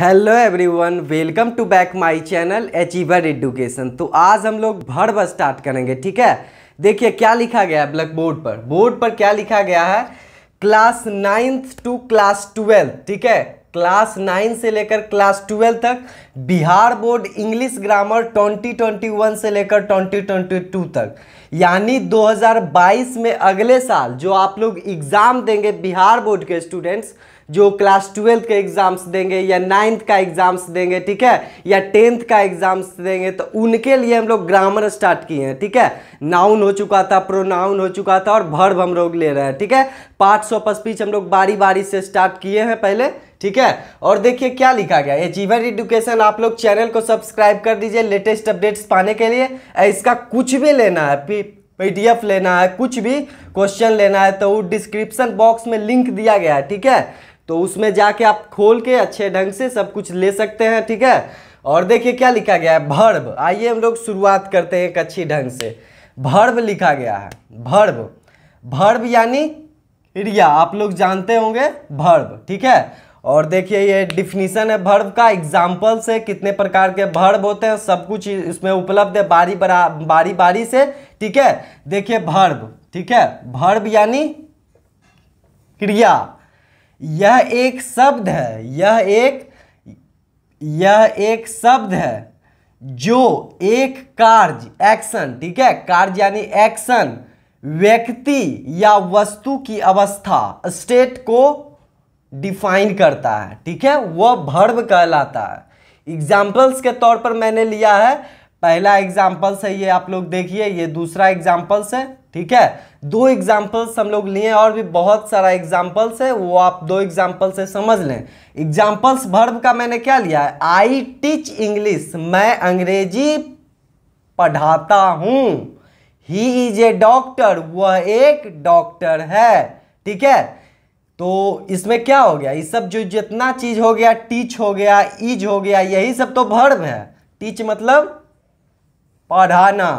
hello everyone welcome to back my channel achiever education तो आज हम लोग भर बस स्टार्ट करेंगे ठीक है देखिए क्या लिखा गया है ब्लैक बोर्ड पर बोर्ड पर क्या लिखा गया है class ninth to class twelfth ठीक है क्लास नाइन से लेकर क्लास ट्वेल्व तक बिहार बोर्ड इंग्लिश ग्रामर 2021 से लेकर 2022 तक यानी 2022 में अगले साल जो आप लोग एग्ज़ाम देंगे बिहार बोर्ड के स्टूडेंट्स जो क्लास ट्वेल्थ के एग्ज़ाम्स देंगे या नाइन्थ का एग्ज़ाम्स देंगे ठीक है या टेंथ का एग्ज़ाम्स देंगे तो उनके लिए हम लोग ग्रामर स्टार्ट किए हैं ठीक है नाउन हो चुका था प्रोनाउन हो चुका था और भर्व हम लोग ले रहे हैं ठीक है पार्ट सौ स्पीच हम लोग बारी बारी से स्टार्ट किए हैं पहले ठीक है और देखिए क्या लिखा गया अचीवर एडुकेशन आप लोग चैनल को सब्सक्राइब कर दीजिए लेटेस्ट अपडेट्स पाने के लिए इसका कुछ भी लेना है पीडीएफ लेना है कुछ भी क्वेश्चन लेना है तो वो डिस्क्रिप्शन बॉक्स में लिंक दिया गया है ठीक है तो उसमें जाके आप खोल के अच्छे ढंग से सब कुछ ले सकते हैं ठीक है और देखिए क्या लिखा गया है भर्व आइए हम लोग शुरुआत करते हैं एक अच्छी ढंग से भर्व लिखा गया है भर्व भर्व यानी क्रिया आप लोग जानते होंगे भर्व ठीक है और देखिए ये डिफिनीसन है भर्व का एग्जाम्पल से कितने प्रकार के भर्व होते हैं सब कुछ इसमें उपलब्ध है बारी बरा बारी बारी से ठीक है देखिए भर्व ठीक है भर्व यानी क्रिया यह एक शब्द है यह एक यह एक शब्द है जो एक कार्य एक्शन ठीक है कार्य यानी एक्शन व्यक्ति या वस्तु की अवस्था स्टेट को डिफाइन करता है ठीक है वह भर्व कहलाता है एग्जाम्पल्स के तौर पर मैंने लिया है पहला एग्जाम्पल्स है ये आप लोग देखिए ये दूसरा एग्जाम्पल्स है ठीक है दो एग्जाम्पल्स हम लोग लिए और भी बहुत सारा एग्जाम्पल्स है वो आप दो एग्जाम्पल से समझ लें एग्जाम्पल्स भर्ब का मैंने क्या लिया है आई टीच इंग्लिश मैं अंग्रेजी पढ़ाता हूँ ही इज ए डॉक्टर वह एक डॉक्टर है ठीक है तो इसमें क्या हो गया ये सब जो जितना चीज़ हो गया टीच हो गया इज हो गया यही सब तो भर्ब है टीच मतलब पढ़ाना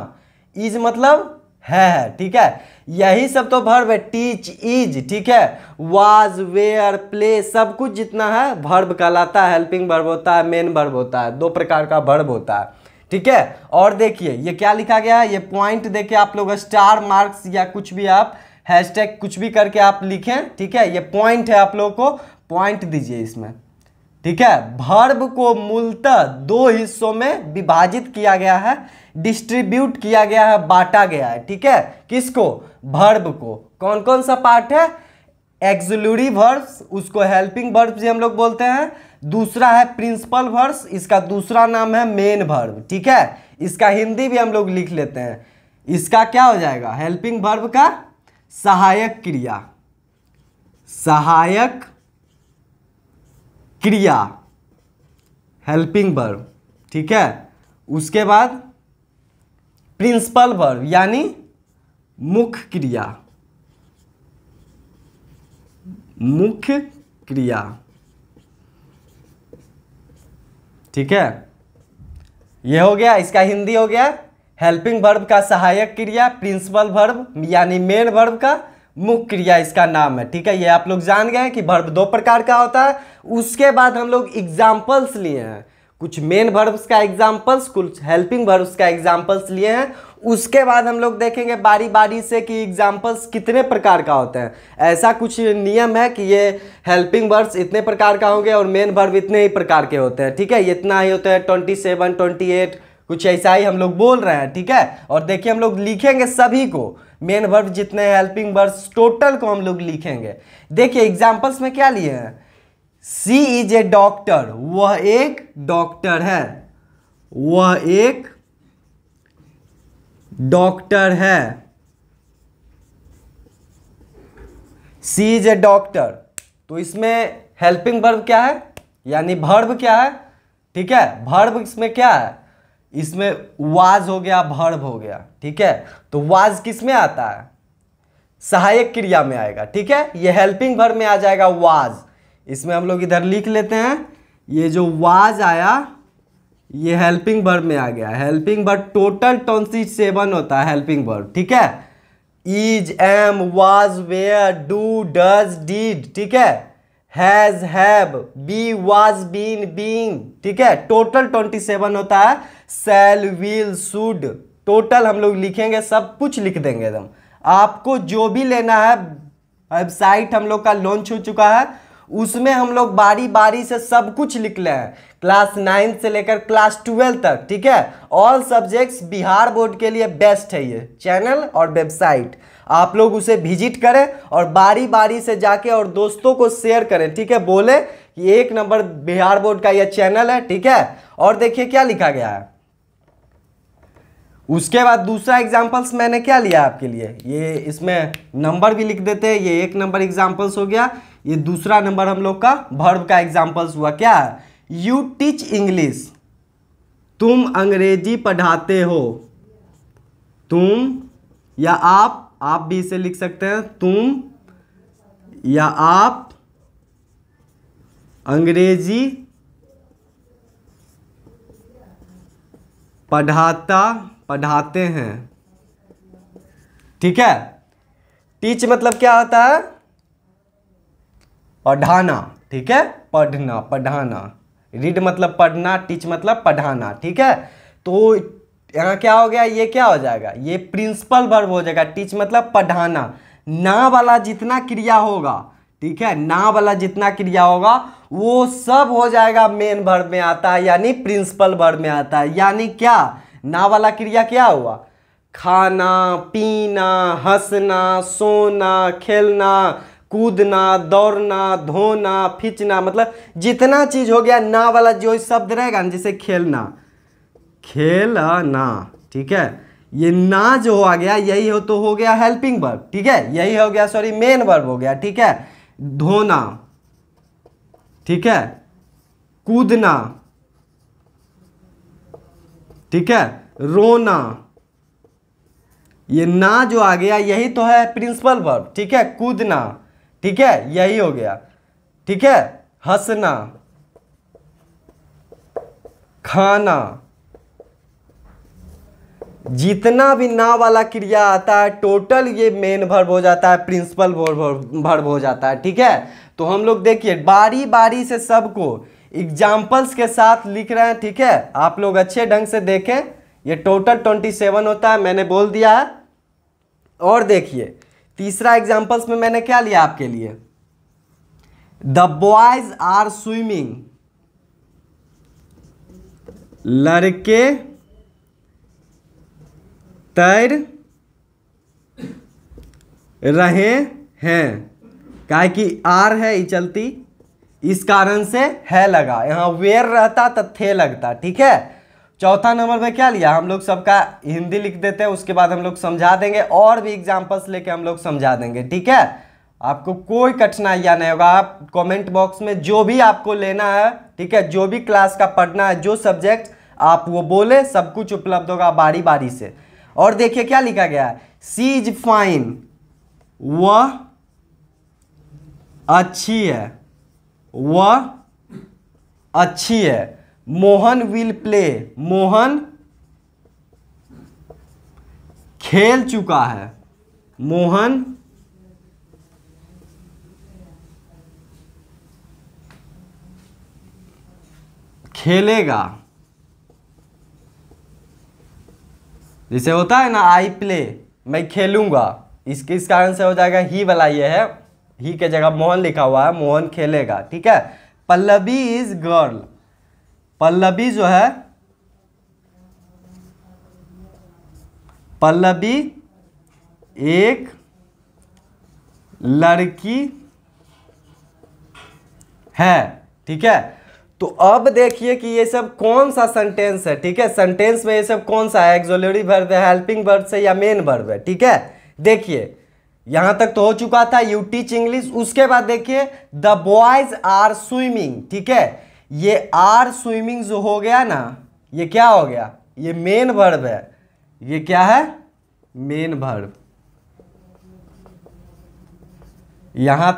इज मतलब है ठीक है यही सब तो भर्व है टीच इज ठीक है वाज वेयर प्ले सब कुछ जितना है भर्व कहलाता है हेल्पिंग भर्व होता है मेन भर्व होता है दो प्रकार का भर्व होता है ठीक है और देखिए ये क्या लिखा गया है ये पॉइंट देखिए आप लोग स्टार मार्क्स या कुछ भी आप हैशटैग कुछ भी करके आप लिखें ठीक है ये पॉइंट है आप लोगों को पॉइंट दीजिए इसमें ठीक है भर्ब को मूलतः दो हिस्सों में विभाजित किया गया है डिस्ट्रीब्यूट किया गया है बांटा गया है ठीक है किसको भर्ब को कौन कौन सा पार्ट है एक्सुलरी वर्ब्स उसको हेल्पिंग वर्ब भी हम लोग बोलते हैं दूसरा है प्रिंसिपल वर्ब्स इसका दूसरा नाम है मेन वर्ब ठीक है इसका हिंदी भी हम लोग लिख लेते हैं इसका क्या हो जाएगा हेल्पिंग वर्ब का सहायक क्रिया सहायक क्रिया हेल्पिंग वर्ब ठीक है उसके बाद प्रिंसिपल वर्ब यानी मुख्य क्रिया मुख्य क्रिया ठीक है ये हो गया इसका हिंदी हो गया हेल्पिंग वर्ब का सहायक क्रिया प्रिंसिपल वर्ब यानी मेन वर्ब का मुख क्रिया इसका नाम है ठीक है ये आप लोग जान गए कि भर्व दो प्रकार का होता है उसके बाद हम लोग एग्जाम्पल्स लिए हैं कुछ मेन भर्व का एग्जाम्पल्स कुछ हेल्पिंग भर्व का एग्जाम्पल्स लिए हैं उसके बाद हम लोग देखेंगे बारी बारी से कि एग्जाम्पल्स कितने प्रकार का होते हैं ऐसा कुछ नियम है कि ये हेल्पिंग वर्ब्स इतने प्रकार का होंगे और मेन भर्व इतने ही प्रकार के होते हैं ठीक है इतना ही होता है ट्वेंटी सेवन ट्वेंटी एट कुछ ऐसा ही हम लोग बोल रहे हैं ठीक है और देखिए हम लोग लिखेंगे सभी को मेन वर्ब जितने हेल्पिंग वर्ब्स टोटल को हम लोग लिखेंगे देखिए एग्जाम्पल्स में क्या लिए हैं सी इज ए डॉक्टर वह एक डॉक्टर है वह एक डॉक्टर है सी इज ए डॉक्टर तो इसमें हेल्पिंग वर्ब क्या है यानी भर्व क्या है ठीक है भर्व इसमें क्या है इसमें वाज हो गया भर्व हो गया ठीक है तो वाज किस में आता है सहायक क्रिया में आएगा ठीक है ये हेल्पिंग भर में आ जाएगा वाज इसमें हम लोग इधर लिख लेते हैं ये जो वाज आया ये हेल्पिंग भर में आ गया हेल्पिंग भर टोटल टॉन्सी सेवन होता है हेल्पिंग भर ठीक है is am was were do does did ठीक है has have be was been being ठीक है टोटल ट्वेंटी सेवन होता है सेल विल शुड टोटल हम लोग लिखेंगे सब कुछ लिख देंगे एकदम आपको जो भी लेना है वेबसाइट हम लोग का लॉन्च हो चुका है उसमें हम लोग बारी बारी से सब कुछ लिख ले हैं क्लास नाइन्थ से लेकर क्लास ट्वेल्व तक ठीक है ऑल सब्जेक्ट्स बिहार बोर्ड के लिए बेस्ट है ये चैनल और वेबसाइट आप लोग उसे विजिट करें और बारी बारी से जाके और दोस्तों को शेयर करें ठीक है बोले कि एक नंबर बिहार बोर्ड का यह चैनल है ठीक है और देखिए क्या लिखा गया है उसके बाद दूसरा एग्जाम्पल्स मैंने क्या लिया आपके लिए ये इसमें नंबर भी लिख देते हैं ये एक नंबर एग्जाम्पल्स हो गया ये दूसरा नंबर हम लोग का भर्व का एग्जाम्पल्स हुआ क्या है यू टीच इंग्लिश तुम अंग्रेजी पढ़ाते हो तुम या आप आप भी इसे लिख सकते हैं तुम या आप अंग्रेजी पढ़ाता पढ़ाते हैं ठीक है टीच मतलब क्या होता है पढ़ाना ठीक है पढ़ना पढ़ाना रीड मतलब पढ़ना टीच मतलब पढ़ाना ठीक है तो यहाँ क्या हो गया ये क्या हो जाएगा ये प्रिंसिपल वर्ब हो जाएगा टीच मतलब पढ़ाना ना वाला जितना क्रिया होगा ठीक है ना वाला जितना क्रिया होगा वो सब हो जाएगा मेन वर्ब में आता है यानी प्रिंसिपल वर्ब में आता है यानी क्या ना वाला क्रिया क्या हुआ खाना पीना हंसना सोना खेलना कूदना दौड़ना धोना फिंचना मतलब जितना चीज़ हो गया ना वाला जो शब्द रहेगा ना जैसे खेलना खेलना ठीक है ये ना जो आ गया यही हो तो हो गया हेल्पिंग वर्ब ठीक है यही हो गया सॉरी मेन वर्ब हो गया ठीक है धोना ठीक है कूदना ठीक है रोना ये ना जो आ गया यही तो है प्रिंसिपल वर्ब ठीक है कूदना ठीक है यही हो गया ठीक है हंसना खाना जितना भी ना वाला क्रिया आता है टोटल ये मेन भर्ब हो जाता है प्रिंसिपल भर्ब हो जाता है ठीक है तो हम लोग देखिए बारी बारी से सबको एग्जाम्पल्स के साथ लिख रहे हैं ठीक है आप लोग अच्छे ढंग से देखें ये टोटल ट्वेंटी सेवन होता है मैंने बोल दिया है और देखिए तीसरा एग्जाम्पल्स में मैंने क्या लिया आपके लिए द बॉयज आर स्विमिंग लड़के तैर रहे हैं क्या कि आर है ये चलती इस कारण से है लगा यहाँ वेर रहता तो थे लगता ठीक है चौथा नंबर में क्या लिया हम लोग सबका हिंदी लिख देते हैं उसके बाद हम लोग समझा देंगे और भी एग्जाम्पल्स लेके हम लोग समझा देंगे ठीक है आपको कोई कठिनाइया नहीं होगा आप कमेंट बॉक्स में जो भी आपको लेना है ठीक है जो भी क्लास का पढ़ना है जो सब्जेक्ट आप वो बोले सब कुछ उपलब्ध होगा बारी बारी से और देखिए क्या लिखा गया है सी इज फाइन वह अच्छी है वह अच्छी है मोहन विल प्ले मोहन खेल चुका है मोहन खेलेगा जैसे होता है ना आई प्ले मैं खेलूँगा इसके कारण से हो जाएगा ही वाला ये है ही के जगह मोहन लिखा हुआ है मोहन खेलेगा ठीक है पल्लवी इज गर्ल पल्लवी जो है पल्लवी एक लड़की है ठीक है तो अब देखिए कि ये सब कौन सा सेंटेंस है ठीक है सेंटेंस में ये सब कौन सा है एक्जोलरी वर्ब है हेल्पिंग वर्ब है या मेन वर्ब है ठीक है देखिए यहां तक तो हो चुका था यू टीच इंग्लिश उसके बाद देखिए द बॉयज आर स्विमिंग ठीक है ये आर स्विमिंग जो हो गया ना ये क्या हो गया ये मेन वर्ब है ये क्या है मेन वर्ब यहां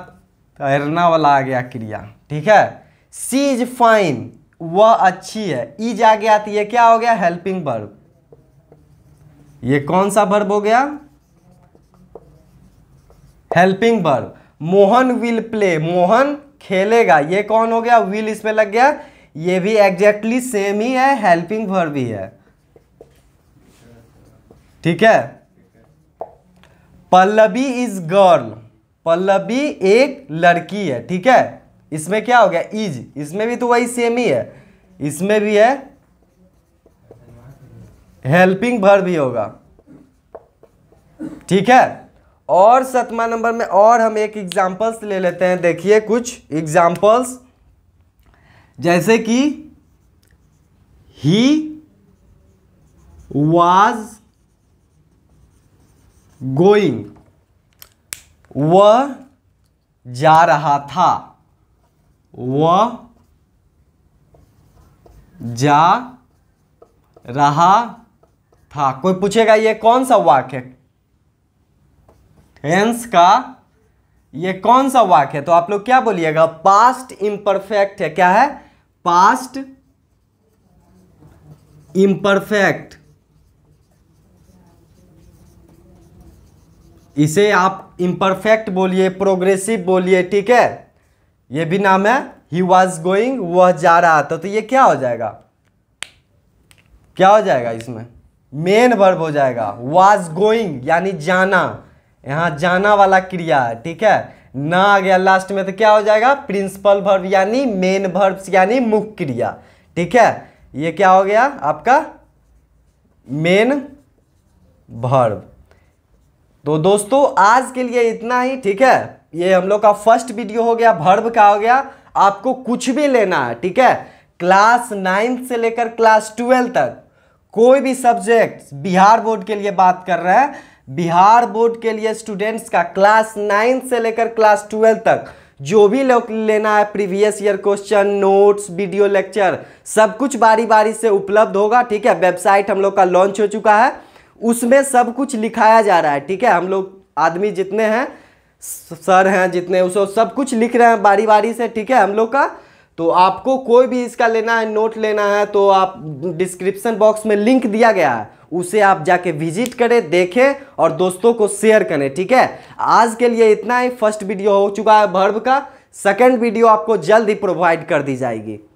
तैरना वाला आ गया क्रिया ठीक है सी इज फाइन वह अच्छी है इज आगे आती है क्या हो गया हेल्पिंग वर्ब ये कौन सा वर्ब हो गया helping verb Mohan will play Mohan खेलेगा ये कौन हो गया विल इसमें लग गया ये भी एग्जैक्टली सेम ही है हेल्पिंग वर्ब भी है ठीक है पल्लवी इज गर्ल पल्लवी एक लड़की है ठीक है इसमें क्या हो गया इज इसमें भी तो वही सेम ही है इसमें भी है हेल्पिंग भर भी होगा ठीक है और सतमा नंबर में और हम एक एग्जाम्पल्स ले लेते हैं देखिए कुछ एग्जाम्पल्स जैसे कि ही वाज गोइंग वह जा रहा था वह जा रहा था कोई पूछेगा ये कौन सा वाक्य टेंस का ये कौन सा वाक्य है तो आप लोग क्या बोलिएगा पास्ट इम्परफेक्ट है क्या है पास्ट इम्परफेक्ट इसे आप इम्परफेक्ट बोलिए प्रोग्रेसिव बोलिए ठीक है ये भी नाम है ही वॉज गोइंग वह जा रहा था तो ये क्या हो जाएगा क्या हो जाएगा इसमें मेन वर्ब हो जाएगा वॉज गोइंग यानी जाना यहाँ जाना वाला क्रिया है ठीक है ना आ गया लास्ट में तो क्या हो जाएगा प्रिंसिपल वर्ब यानी मेन वर्ब यानी मुख्य क्रिया ठीक है ये क्या हो गया आपका मेन वर्ब तो दोस्तों आज के लिए इतना ही ठीक है ये हम लोग का फर्स्ट वीडियो हो गया भर्व का हो गया आपको कुछ भी लेना है ठीक है क्लास नाइन्थ से लेकर क्लास ट्वेल्व तक कोई भी सब्जेक्ट बिहार बोर्ड के लिए बात कर रहे हैं बिहार बोर्ड के लिए स्टूडेंट्स का क्लास नाइन्थ से लेकर क्लास ट्वेल्व तक जो भी लोग लेना है previous year question notes video lecture सब कुछ बारी बारी से उपलब्ध होगा ठीक है वेबसाइट हम लोग का लॉन्च हो चुका है उसमें सब कुछ लिखाया जा रहा है ठीक है हम लोग आदमी जितने हैं सर हैं जितने उसको सब कुछ लिख रहे हैं बारी बारी से ठीक है हम लोग का तो आपको कोई भी इसका लेना है नोट लेना है तो आप डिस्क्रिप्शन बॉक्स में लिंक दिया गया है उसे आप जाके विजिट करें देखें और दोस्तों को शेयर करें ठीक है आज के लिए इतना ही फर्स्ट वीडियो हो चुका है भर्व का सेकंड वीडियो आपको जल्द ही प्रोवाइड कर दी जाएगी